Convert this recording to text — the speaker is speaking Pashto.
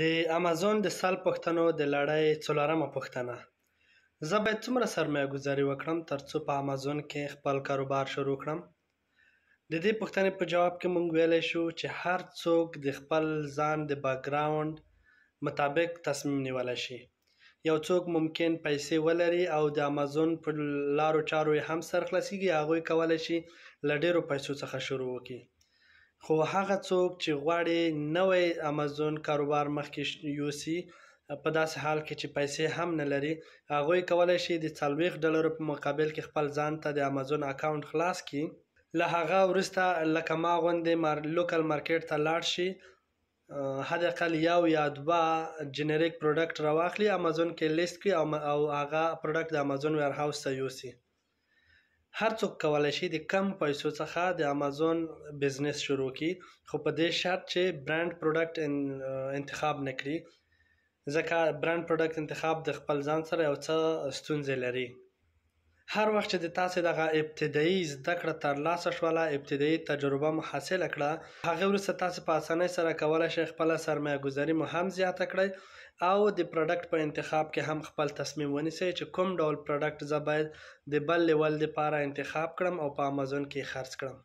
د امازون د سل پوښتنو د لړۍ څلورمه پوښتنه: زه باید څومره سرمایه ګذاري وکړم ترڅو په امازون کې خپل کاروبار شروع کړم؟ د دې پوښتنې په جواب کې موږ ویلای شو چې هر څوک د خپل ځان د بک‌ګراوند مطابق تصمیم نیولی شي. یو څوک ممکن پیسې ولري او د امازون پر لارو چارو یې هم سر خلاصېږي. هغوی کولی شي له ډېرو پیسو څخه شروع وکړي. خو هغه څوک چې غواړي نوې امازون کاروبار مخکې یوسي په داسې حال کې چې پیسې هم نه لري هغوی کولی شي د څلوېښت ډالرو په مقابل کې خپل ځان ته د امازون اکاونټ خلاص کړي له هغه وروسته لکه ما غوندې مار... لوکل مارکیټ ته لاړ شي حداقل یو یا دوه جنریک پروډکټ راواخلي امازون کې لیست کړي او هغه پروډکټ د امازون ویر هاوس ته یوسي هر څوک کولای شي د کم پیسو څخه د امازون بزنس شروع کړي خو په دې شرط چې برانډ پروډکټ انتخاب نکړي ځکه برانډ پروډکټ انتخاب د خپل ځان سره یو څه ستونزې لري هر وخت چې د تاسو دغه ابتدایي زده کړه تر لاسه شوله ابتدایي تجربه مو حاصله کړه هغه وروسته تاسو په اسانۍ سره کولای شئ خپل سرمایه ګذاري مو هم زیاته کړئ او د پروډکټ په انتخاب کې هم خپل تصمیم ونیسئ چې کوم ډول پروډکټ زه باید د بل لیول لپاره انتخاب کړم او په امازون کې خرڅ کړم